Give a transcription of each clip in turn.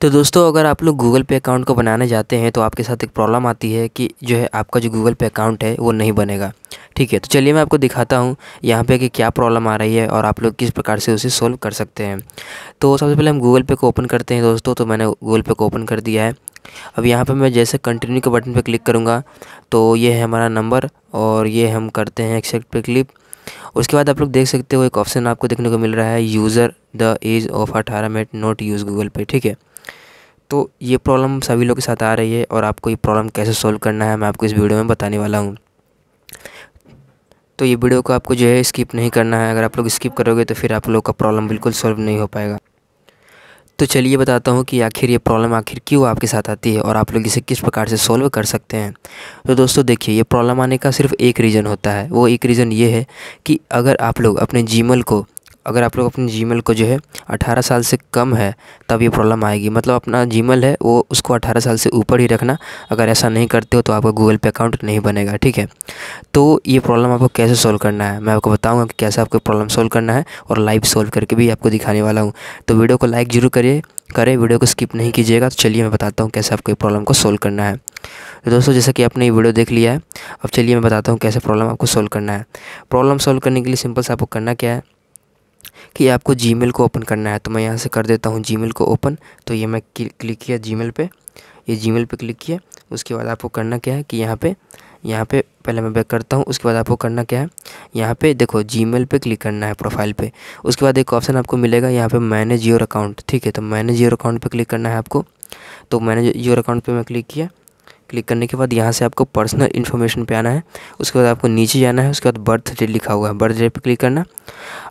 तो दोस्तों अगर आप लोग गूगल पे अकाउंट को बनाने जाते हैं तो आपके साथ एक प्रॉब्लम आती है कि जो है आपका जो गूगल पे अकाउंट है वो नहीं बनेगा ठीक है तो चलिए मैं आपको दिखाता हूँ यहाँ पे कि क्या प्रॉब्लम आ रही है और आप लोग किस प्रकार से उसे सोल्व कर सकते हैं तो सबसे पहले हम गूगल पे को ओपन करते हैं दोस्तों तो मैंने गूगल पे को ओपन कर दिया है अब यहाँ पर मैं जैसे कंटिन्यू के बटन पर क्लिक करूँगा तो ये है हमारा नंबर और ये हम करते हैं एक्सेप्ट पे क्लिक उसके बाद आप लोग देख सकते हो एक ऑप्शन आपको देखने को मिल रहा है यूज़र द एज ऑफ अठारह minute not use Google Pay ठीक है तो ये प्रॉब्लम सभी लोग के साथ आ रही है और आपको ये प्रॉब्लम कैसे सॉल्व करना है मैं आपको इस वीडियो में बताने वाला हूँ तो ये वीडियो को आपको जो है स्किप नहीं करना है अगर आप लोग स्किप करोगे तो फिर आप लोग का प्रॉब्लम बिल्कुल सॉल्व नहीं हो पाएगा तो चलिए बताता हूँ कि आखिर ये प्रॉब्लम आखिर क्यों आपके साथ आती है और आप लोग इसे किस प्रकार से सॉल्व कर सकते हैं तो दोस्तों देखिए ये प्रॉब्लम आने का सिर्फ एक रीज़न होता है वो एक रीज़न ये है कि अगर आप लोग अपने जीमेल को अगर आप लोग अपने जीमेल को जो है अठारह साल से कम है तब ये प्रॉब्लम आएगी मतलब अपना जीमेल है वो उसको अठारह साल से ऊपर ही रखना अगर ऐसा नहीं करते हो तो आपका गूगल पे अकाउंट नहीं बनेगा ठीक है तो ये प्रॉब्लम आपको कैसे सोल्व करना है मैं आपको बताऊँगा कि कैसे आपको प्रॉब्लम सोल्व करना है और लाइव सोल्व करके भी आपको दिखाने वाला हूँ तो वीडियो को लाइक ज़रूर करिए करें वीडियो को स्किप नहीं कीजिएगा तो चलिए मैं बताता हूँ कैसे आपको ये प्रॉब्लम को सोल्व करना है तो दोस्तों जैसा कि आपने ये वीडियो देख लिया है अब चलिए मैं बताता हूँ कैसे प्रॉब्लम आपको सोल्व करना है प्रॉब्लम सोल्व करने के लिए सिंपल से आपको करना क्या है कि आपको जीमेल को ओपन करना है तो मैं यहाँ से कर देता हूँ जीमेल को ओपन तो ये मैं क्लिक किया जीमेल पे ये जीमेल पे क्लिक किया उसके बाद आपको करना क्या है कि यहाँ पे यहाँ पे पहले मैं बैक करता हूँ उसके बाद आपको करना क्या है यहाँ पे देखो जीमेल पे क्लिक करना है प्रोफाइल पे उसके बाद एक ऑप्शन आपको मिलेगा यहाँ पे मैनेज योर अकाउंट ठीक है तो मैनेज योर अकाउंट पे क्लिक करना है आपको तो मैनेज योर अकाउंट पे मैं क्लिक किया क्लिक करने के बाद यहाँ से आपको पर्सनल इन्फॉर्मेशन पे आना है उसके बाद आपको नीचे जाना है उसके बाद बर्थ डे लिखा हुआ है बर्थ डे पर क्लिक करना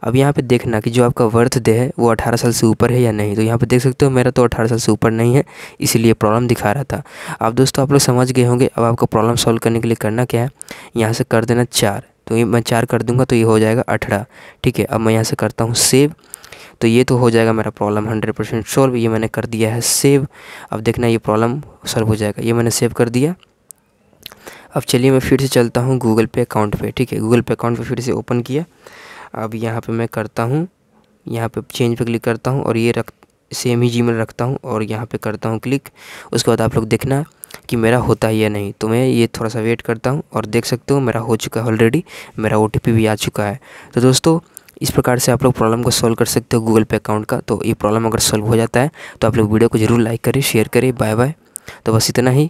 अब यहाँ पे देखना कि जो आपका बर्थ डे है वो अठारह साल से ऊपर है या नहीं तो यहाँ पे देख सकते हो मेरा तो अठारह साल से ऊपर नहीं है इसीलिए प्रॉब्लम दिखा रहा था अब दोस्तों आप लोग समझ गए होंगे अब आपको प्रॉब्लम सॉल्व करने के लिए करना क्या है यहाँ से कर देना चार तो ये मैं चार कर दूँगा तो ये हो जाएगा अठारह ठीक है अब मैं यहाँ से करता हूँ सेव तो ये तो हो जाएगा मेरा प्रॉब्लम हंड्रेड परसेंट सॉल्व ये मैंने कर दिया है सेव अब देखना ये प्रॉब्लम सॉल्व हो जाएगा ये मैंने सेव कर दिया अब चलिए मैं फिर से चलता हूँ गूगल पे अकाउंट पे ठीक है गूगल पे अकाउंट पे फिर से ओपन किया अब यहाँ पे मैं करता हूँ यहाँ पे चेंज पे क्लिक करता हूँ और ये रख सेम ही जी रखता हूँ और यहाँ पर करता हूँ क्लिक उसके बाद आप लोग देखना कि मेरा होता है या नहीं तो मैं ये थोड़ा सा वेट करता हूँ और देख सकते हो मेरा हो चुका है ऑलरेडी मेरा ओ भी आ चुका है तो दोस्तों इस प्रकार से आप लोग प्रॉब्लम को सॉल्व कर सकते हो गूगल पे अकाउंट का तो ये प्रॉब्लम अगर सॉल्व हो जाता है तो आप लोग वीडियो को जरूर लाइक करें शेयर करें बाय बाय तो बस इतना ही